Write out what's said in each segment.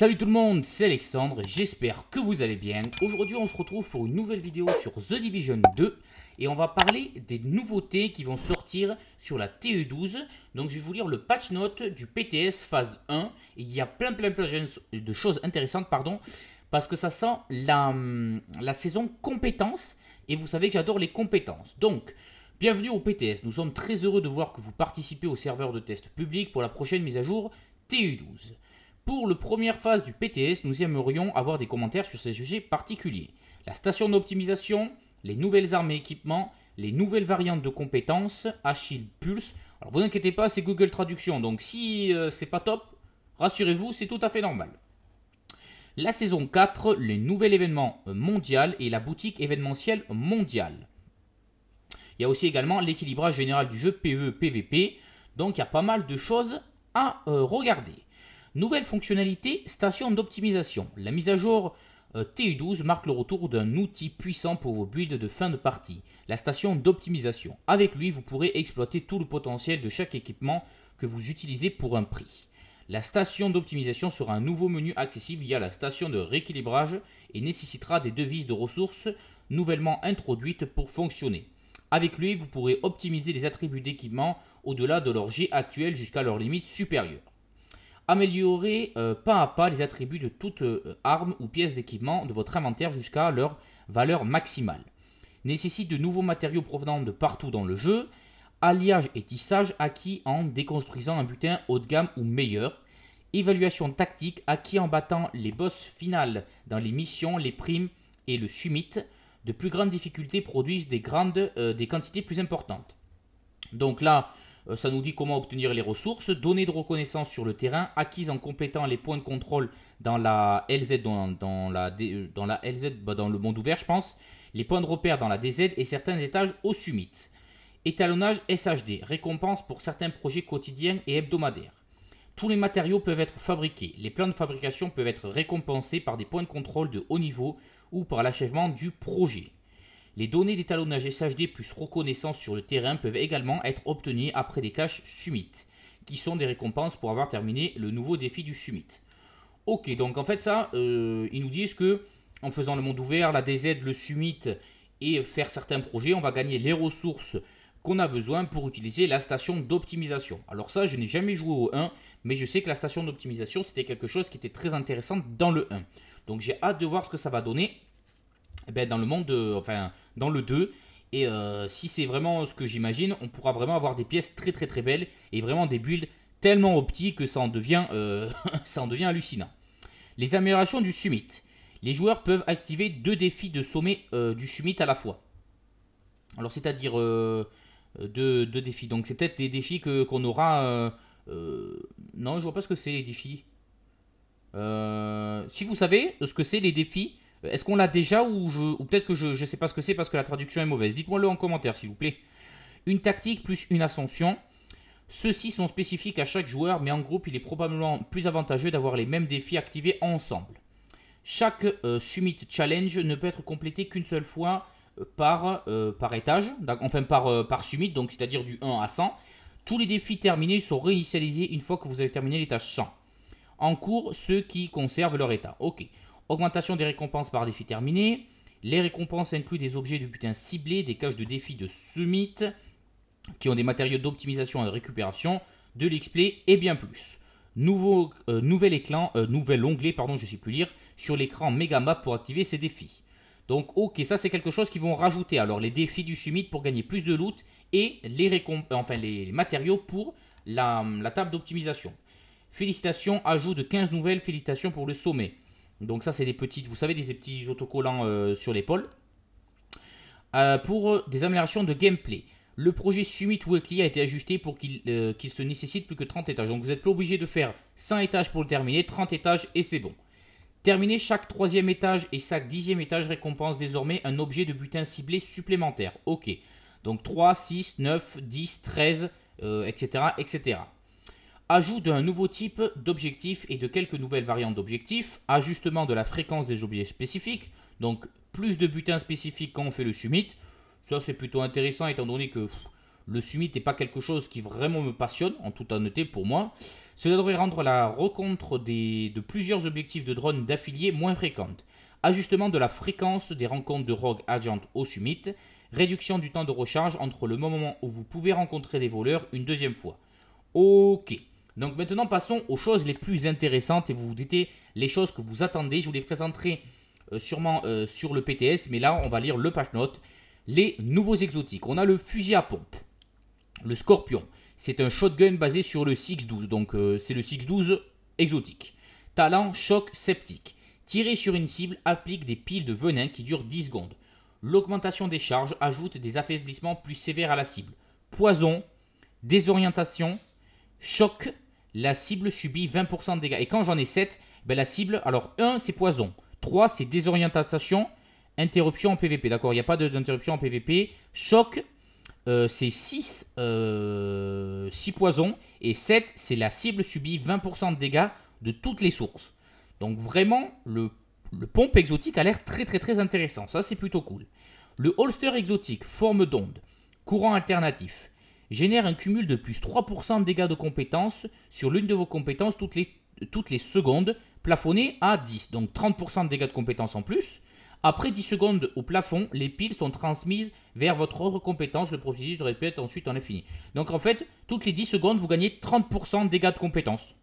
Salut tout le monde, c'est Alexandre, j'espère que vous allez bien. Aujourd'hui on se retrouve pour une nouvelle vidéo sur The Division 2 et on va parler des nouveautés qui vont sortir sur la tu e 12 Donc je vais vous lire le patch note du PTS phase 1 il y a plein plein plein de choses intéressantes pardon parce que ça sent la, hum, la saison compétences et vous savez que j'adore les compétences. Donc bienvenue au PTS, nous sommes très heureux de voir que vous participez au serveur de test public pour la prochaine mise à jour tu e 12 pour la première phase du PTS, nous aimerions avoir des commentaires sur ces sujets particuliers. La station d'optimisation, les nouvelles armes et équipements, les nouvelles variantes de compétences, Achille Pulse. Alors vous inquiétez pas, c'est Google Traduction, donc si euh, c'est pas top, rassurez-vous, c'est tout à fait normal. La saison 4, les nouvel événements mondial et la boutique événementielle mondiale. Il y a aussi également l'équilibrage général du jeu PvE-PvP, e donc il y a pas mal de choses à euh, regarder. Nouvelle fonctionnalité, station d'optimisation. La mise à jour euh, TU12 marque le retour d'un outil puissant pour vos builds de fin de partie, la station d'optimisation. Avec lui, vous pourrez exploiter tout le potentiel de chaque équipement que vous utilisez pour un prix. La station d'optimisation sera un nouveau menu accessible via la station de rééquilibrage et nécessitera des devises de ressources nouvellement introduites pour fonctionner. Avec lui, vous pourrez optimiser les attributs d'équipement au-delà de leur G actuel jusqu'à leur limite supérieure. Améliorer euh, pas à pas les attributs de toute euh, arme ou pièce d'équipement de votre inventaire jusqu'à leur valeur maximale. Nécessite de nouveaux matériaux provenant de partout dans le jeu. Alliage et tissage acquis en déconstruisant un butin haut de gamme ou meilleur. Évaluation tactique acquis en battant les boss finales dans les missions, les primes et le summit. De plus grandes difficultés produisent des, grandes, euh, des quantités plus importantes. Donc là, euh, ça nous dit comment obtenir les ressources, données de reconnaissance sur le terrain, acquises en complétant les points de contrôle dans la LZ, dans, la, euh, dans la LZ, bah, dans le monde ouvert, je pense, les points de repère dans la DZ et certains étages au summit. Étalonnage SHD, récompense pour certains projets quotidiens et hebdomadaires. Tous les matériaux peuvent être fabriqués. Les plans de fabrication peuvent être récompensés par des points de contrôle de haut niveau ou par l'achèvement du projet. Les données d'étalonnage SHD plus reconnaissance sur le terrain peuvent également être obtenues après des caches Summit, qui sont des récompenses pour avoir terminé le nouveau défi du Summit. Ok, donc en fait ça, euh, ils nous disent que en faisant le monde ouvert, la DZ, le Summit et faire certains projets, on va gagner les ressources qu'on a besoin pour utiliser la station d'optimisation. Alors ça, je n'ai jamais joué au 1, mais je sais que la station d'optimisation, c'était quelque chose qui était très intéressant dans le 1. Donc j'ai hâte de voir ce que ça va donner. Eh ben, dans le monde, de, euh, enfin dans le 2. Et euh, si c'est vraiment ce que j'imagine, on pourra vraiment avoir des pièces très très très belles et vraiment des builds tellement optiques que ça en devient, euh, ça en devient hallucinant. Les améliorations du summit. Les joueurs peuvent activer deux défis de sommet du summit à la fois. Alors c'est-à-dire deux, défis. Donc c'est peut-être des défis que, qu'on aura... non, je vois pas ce que c'est les défis. si vous savez ce que c'est les défis, est-ce qu'on l'a déjà ou, peut-être que je ne sais pas ce que c'est parce que la traduction est mauvaise Dites-moi-le en commentaire, s'il vous plaît. Une tactique plus une ascension. Ceux-ci sont spécifiques à chaque joueur, mais en groupe, il est probablement plus avantageux d'avoir les mêmes défis activés ensemble. Chaque euh, Summit Challenge ne peut être complété qu'une seule fois euh, par, euh, par étage, enfin par, par Summit, donc c'est-à-dire du 1 à 100. Tous les défis terminés sont réinitialisés une fois que vous avez terminé l'étage 100. En cours, ceux qui conservent leur état. Ok. Augmentation des récompenses par défi terminé. Les récompenses incluent des objets de butin ciblés, des caches de défi de summit, qui ont des matériaux d'optimisation et de récupération, de l'XP et bien plus. Nouveau, euh, nouvel, éclan, euh, nouvel onglet, pardon, je ne sais plus lire, sur l'écran Megamap pour activer ces défis. Donc ok, ça c'est quelque chose qu'ils vont rajouter. Alors les défis du summit pour gagner plus de loot et les, euh, enfin, les matériaux pour la, la table d'optimisation. Félicitations, ajout de 15 nouvelles félicitations pour le sommet. Donc ça, c'est des petites, vous savez, des petits autocollants euh, sur l'épaule. Euh, pour euh, des améliorations de gameplay. Le projet Summit Weekly a été ajusté pour qu'il se nécessite plus que 30 étages. Donc vous n'êtes plus obligé de faire 100 étages pour le terminer, 30 étages et c'est bon. Terminer chaque troisième étage et chaque dixième étage récompense désormais un objet de butin ciblé supplémentaire. Ok. Donc 3, 6, 9, 10, 13, etc., etc. Ajout d'un nouveau type d'objectif et de quelques nouvelles variantes d'objectifs. Ajustement de la fréquence des objets spécifiques. Donc plus de butins spécifiques quand on fait le summit. Ça c'est plutôt intéressant étant donné que le summit n'est pas quelque chose qui vraiment me passionne, en toute honnêteté pour moi. Cela devrait rendre la rencontre de plusieurs objectifs de drones d'affiliés moins fréquente. Ajustement de la fréquence des rencontres de Rogue Agent au summit. Réduction du temps de recharge entre le moment où vous pouvez rencontrer les voleurs une deuxième fois. Ok. Donc maintenant, passons aux choses les plus intéressantes et vous vous dites les choses que vous attendez. Je vous les présenterai euh, sûrement euh, sur le PTS, mais là, on va lire le patch note. Les nouveaux exotiques. On a le fusil à pompe, le scorpion. C'est un shotgun basé sur le 6-12, donc euh, c'est le 6-12 exotique. Talent, choc, sceptique. Tirer sur une cible applique des piles de venin qui durent 10 secondes. L'augmentation des charges ajoute des affaiblissements plus sévères à la cible. Poison, désorientation, choc, la cible subit 20% de dégâts. Et quand j'en ai 7, ben la cible, alors 1 c'est poison, 3 c'est désorientation, interruption en PVP, d'accord Il n'y a pas d'interruption en PVP. Choc, euh, c'est 6, 6 euh, poisons, et 7 c'est la cible subit 20% de dégâts de toutes les sources. Donc vraiment, le, le pompe exotique a l'air très très très intéressant, ça c'est plutôt cool. Le holster exotique, forme d'onde, courant alternatif, génère un cumul de plus 3% de dégâts de compétences sur l'une de vos compétences toutes les, toutes les secondes, plafonnées à 10. Donc 30% de dégâts de compétences en plus. Après 10 secondes au plafond, les piles sont transmises vers votre autre compétence. Le processus se répète ensuite en infini. Donc en fait, toutes les 10 secondes, vous gagnez 30% de dégâts de compétences.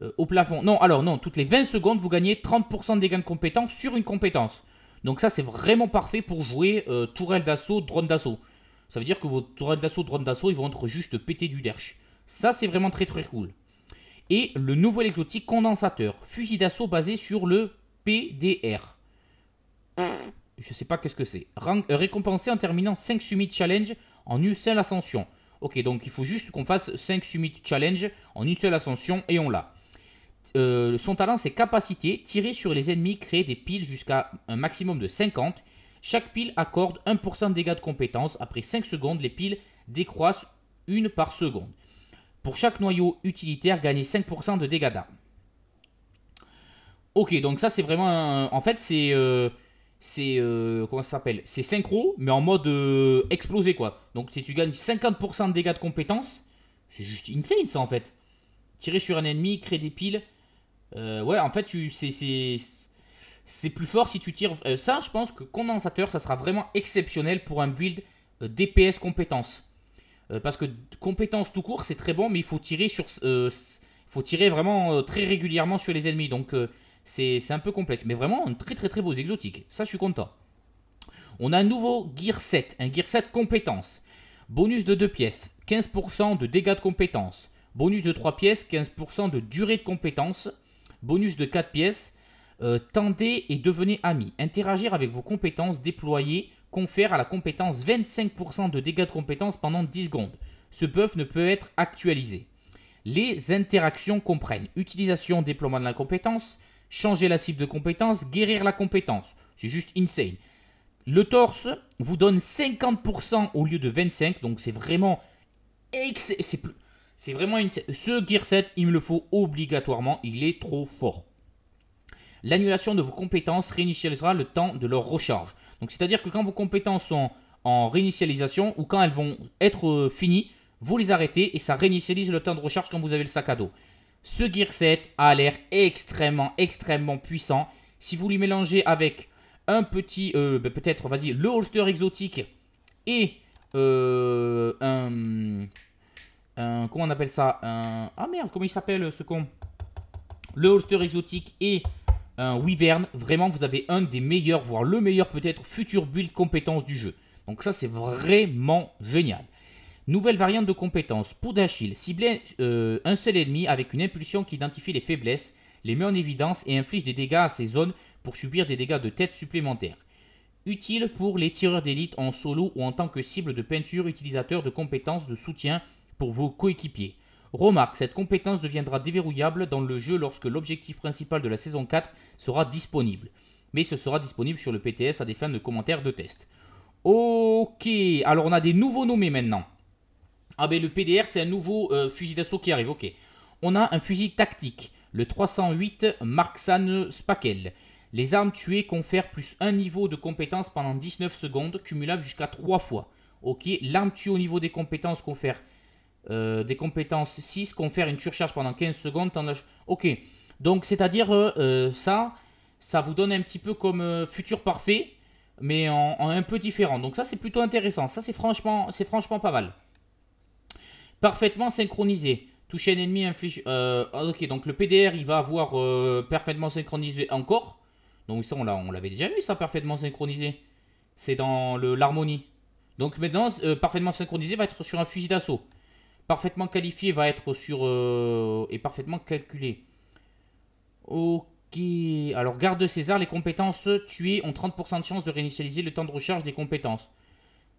Euh, au plafond. Non, alors non, toutes les 20 secondes, vous gagnez 30% de dégâts de compétences sur une compétence. Donc ça, c'est vraiment parfait pour jouer euh, tourelle d'assaut, drone d'assaut. Ça veut dire que vos drones d'assaut, drones d'assaut, ils vont être juste pétés du derche. Ça, c'est vraiment très très cool. Et le nouvel exotique condensateur, fusil d'assaut basé sur le PDR. Je sais pas qu'est-ce que c'est. Euh, récompensé en terminant 5 Summit Challenge en une seule ascension. Ok, donc il faut juste qu'on fasse 5 Summit Challenge en une seule ascension et on l'a. Euh, son talent, c'est capacité, tirer sur les ennemis, créer des piles jusqu'à un maximum de 50 chaque pile accorde 1% de dégâts de compétence. Après 5 secondes, les piles décroissent une par seconde. Pour chaque noyau utilitaire, gagnez 5% de dégâts d'armes. Ok, donc ça c'est vraiment... En fait, c'est... Euh, c'est... Euh, comment ça s'appelle C'est synchro, mais en mode euh, explosé, quoi. Donc si tu gagnes 50% de dégâts de compétence, c'est juste insane, ça, en fait. Tirer sur un ennemi, créer des piles... ouais, en fait, tu... c'est c'est plus fort si tu tires. Euh, ça, je pense que condensateur, ça sera vraiment exceptionnel pour un build euh, DPS compétence. Euh, parce que compétence tout court, c'est très bon, mais il faut tirer, sur, faut tirer vraiment très régulièrement sur les ennemis. Donc c'est un peu complexe. Mais vraiment, un très très très beau exotique. Ça, je suis content. On a un nouveau Gear set un Gear set compétence. Bonus de 2 pièces, 15% de dégâts de compétence. Bonus de 3 pièces, 15% de durée de compétence. Bonus de 4 pièces, euh, tendez et devenez amis. Interagir avec vos compétences déployées confère à la compétence 25% de dégâts de compétence pendant 10 secondes. Ce buff ne peut être actualisé. Les interactions comprennent utilisation, déploiement de la compétence, changer la cible de compétence, guérir la compétence. C'est juste insane. Le torse vous donne 50% au lieu de 25, donc c'est vraiment c'est vraiment une... Ce Gear set, il me le faut obligatoirement, il est trop fort. L'annulation de vos compétences réinitialisera le temps de leur recharge. Donc c'est-à-dire que quand vos compétences sont en réinitialisation ou quand elles vont être euh, finies, vous les arrêtez et ça réinitialise le temps de recharge quand vous avez le sac à dos. Ce Gear set a l'air extrêmement, extrêmement puissant. Si vous lui mélangez avec un petit, euh, ben, peut-être, vas-y, le holster exotique et euh, un, Comment on appelle ça un, Ah merde, comment il s'appelle ce con Le holster exotique et un Wyvern. Vraiment, vous avez un des meilleurs, voire le meilleur peut-être, futur build compétence du jeu. Donc ça, c'est vraiment génial. Nouvelle variante de compétence, pour d'Achille. Cibler euh, un seul ennemi avec une impulsion qui identifie les faiblesses, les met en évidence et inflige des dégâts à ces zones pour subir des dégâts de tête supplémentaires. Utile pour les tireurs d'élite en solo ou en tant que cible de peinture, utilisateur de compétences de soutien pour vos coéquipiers. Remarque, cette compétence deviendra déverrouillable dans le jeu lorsque l'objectif principal de la saison 4 sera disponible. Mais ce sera disponible sur le PTS à des fins de commentaires de test. Ok, alors on a des nouveaux nommés maintenant. Ah ben le PDR c'est un nouveau euh, fusil d'assaut qui arrive, ok. On a un fusil tactique, le 308 Marksan Spakel. Les armes tuées confèrent plus un niveau de compétence pendant 19 secondes, cumulable jusqu'à 3 fois. Ok, l'arme tuée au niveau des compétences confère euh, des compétences 6 confère une surcharge pendant 15 secondes. ok, donc c'est-à-dire euh, euh, ça, ça vous donne un petit peu comme futur parfait, mais en, un peu différent. Donc ça c'est plutôt intéressant, ça c'est franchement, c'est franchement pas mal. Parfaitement synchronisé. Toucher un ennemi inflige... Ah, ok, donc le PDR il va avoir parfaitement synchronisé encore. Donc ça on l'avait déjà vu ça, parfaitement synchronisé. C'est dans l'harmonie. Donc maintenant, parfaitement synchronisé va être sur un fusil d'assaut. Parfaitement qualifié va être sur... Euh, et parfaitement calculé. Ok. Alors, garde César, les compétences tuées ont 30% de chance de réinitialiser le temps de recharge des compétences.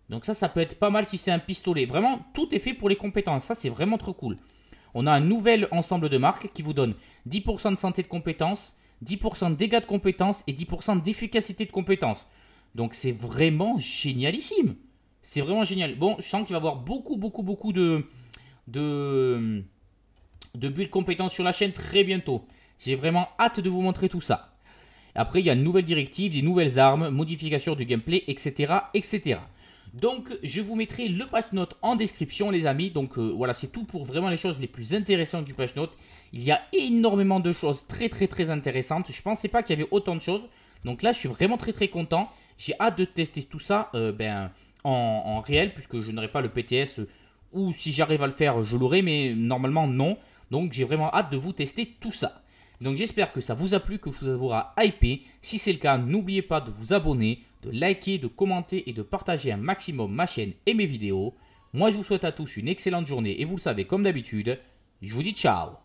Donc ça, ça peut être pas mal si c'est un pistolet. Vraiment, tout est fait pour les compétences. Ça, c'est vraiment trop cool. On a un nouvel ensemble de marques qui vous donne 10% de santé de compétences, 10% de dégâts de compétences et 10% d'efficacité de compétences. Donc c'est vraiment génialissime. C'est vraiment génial. Bon, je sens qu'il va y avoir beaucoup, beaucoup, beaucoup de, de, euh, de build compétence sur la chaîne très bientôt. J'ai vraiment hâte de vous montrer tout ça. Après, il y a une nouvelle directive, des nouvelles armes, modifications du gameplay, etc. etc. Donc, je vous mettrai le patch note en description, les amis. Donc, euh, voilà, c'est tout pour vraiment les choses les plus intéressantes du patch note. Il y a énormément de choses très, très, très intéressantes. Je ne pensais pas qu'il y avait autant de choses. Donc là, je suis vraiment très, très content. J'ai hâte de tester tout ça euh, ben, en, réel, puisque je n'aurai pas le PTS ou si j'arrive à le faire, je l'aurai, mais normalement non. Donc j'ai vraiment hâte de vous tester tout ça. Donc j'espère que ça vous a plu, que vous à hypé. Si c'est le cas, n'oubliez pas de vous abonner, de liker, de commenter et de partager un maximum ma chaîne et mes vidéos. Moi je vous souhaite à tous une excellente journée et vous le savez comme d'habitude, je vous dis ciao